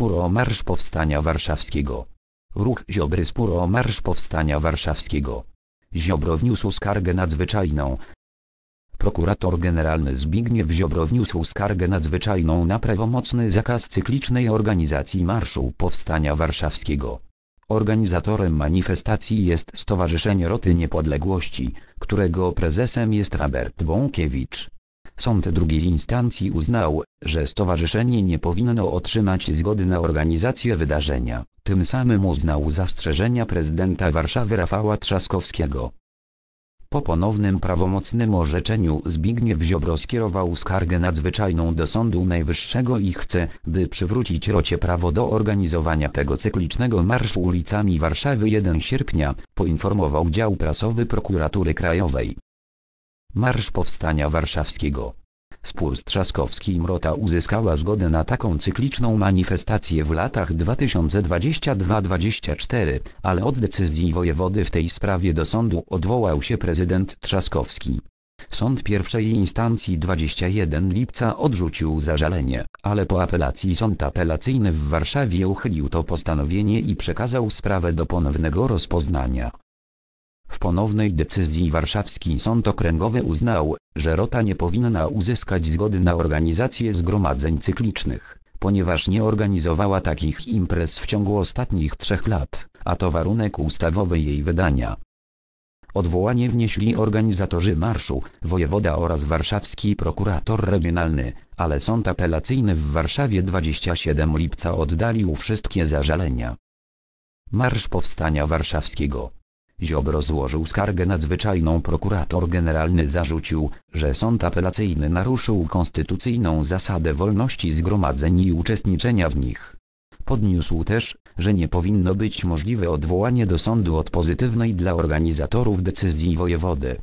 o Marsz Powstania Warszawskiego. Ruch Ziobry o Marsz Powstania Warszawskiego. Ziobro wniósł skargę nadzwyczajną. Prokurator generalny Zbigniew Ziobro wniósł skargę nadzwyczajną na prawomocny zakaz cyklicznej organizacji Marszu Powstania Warszawskiego. Organizatorem manifestacji jest Stowarzyszenie Roty Niepodległości, którego prezesem jest Robert Bąkiewicz. Sąd drugiej instancji uznał, że stowarzyszenie nie powinno otrzymać zgody na organizację wydarzenia, tym samym uznał zastrzeżenia prezydenta Warszawy Rafała Trzaskowskiego. Po ponownym prawomocnym orzeczeniu Zbigniew Ziobro skierował skargę nadzwyczajną do Sądu Najwyższego i chce, by przywrócić Rocie prawo do organizowania tego cyklicznego marszu ulicami Warszawy 1 sierpnia, poinformował dział prasowy prokuratury krajowej. Marsz Powstania Warszawskiego. Spurs Trzaskowski i Mrota uzyskała zgodę na taką cykliczną manifestację w latach 2022-24, ale od decyzji wojewody w tej sprawie do sądu odwołał się prezydent Trzaskowski. Sąd pierwszej instancji 21 lipca odrzucił zażalenie, ale po apelacji sąd apelacyjny w Warszawie uchylił to postanowienie i przekazał sprawę do ponownego rozpoznania. W ponownej decyzji warszawski sąd okręgowy uznał, że Rota nie powinna uzyskać zgody na organizację zgromadzeń cyklicznych, ponieważ nie organizowała takich imprez w ciągu ostatnich trzech lat, a to warunek ustawowy jej wydania. Odwołanie wnieśli organizatorzy marszu, wojewoda oraz warszawski prokurator regionalny, ale sąd apelacyjny w Warszawie 27 lipca oddalił wszystkie zażalenia. Marsz Powstania Warszawskiego Ziobro złożył skargę nadzwyczajną prokurator generalny zarzucił, że sąd apelacyjny naruszył konstytucyjną zasadę wolności zgromadzeń i uczestniczenia w nich. Podniósł też, że nie powinno być możliwe odwołanie do sądu od pozytywnej dla organizatorów decyzji wojewody.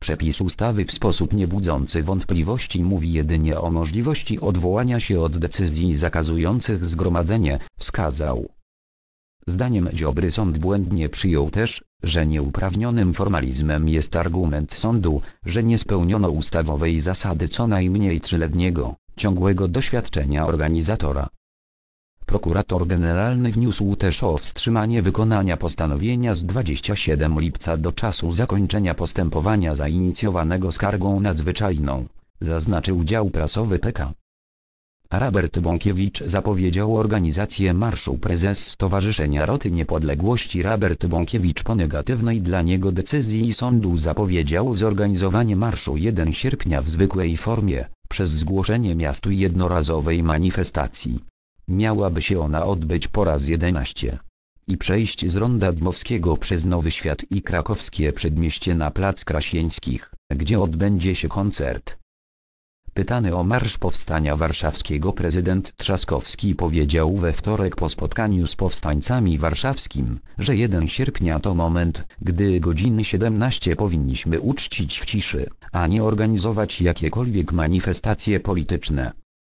Przepis ustawy w sposób niebudzący wątpliwości mówi jedynie o możliwości odwołania się od decyzji zakazujących zgromadzenie, wskazał. Zdaniem Ziobry sąd błędnie przyjął też, że nieuprawnionym formalizmem jest argument sądu, że nie spełniono ustawowej zasady co najmniej trzyletniego, ciągłego doświadczenia organizatora. Prokurator generalny wniósł też o wstrzymanie wykonania postanowienia z 27 lipca do czasu zakończenia postępowania zainicjowanego skargą nadzwyczajną, zaznaczył dział prasowy PK. Robert Bąkiewicz zapowiedział organizację marszu prezes Stowarzyszenia Roty Niepodległości Robert Bąkiewicz po negatywnej dla niego decyzji sądu zapowiedział zorganizowanie marszu 1 sierpnia w zwykłej formie, przez zgłoszenie miastu jednorazowej manifestacji. Miałaby się ona odbyć po raz 11 i przejść z Ronda Dmowskiego przez Nowy Świat i krakowskie przedmieście na Plac Krasieńskich, gdzie odbędzie się koncert. Pytany o Marsz Powstania Warszawskiego prezydent Trzaskowski powiedział we wtorek po spotkaniu z powstańcami warszawskim, że 1 sierpnia to moment, gdy godziny 17 powinniśmy uczcić w ciszy, a nie organizować jakiekolwiek manifestacje polityczne.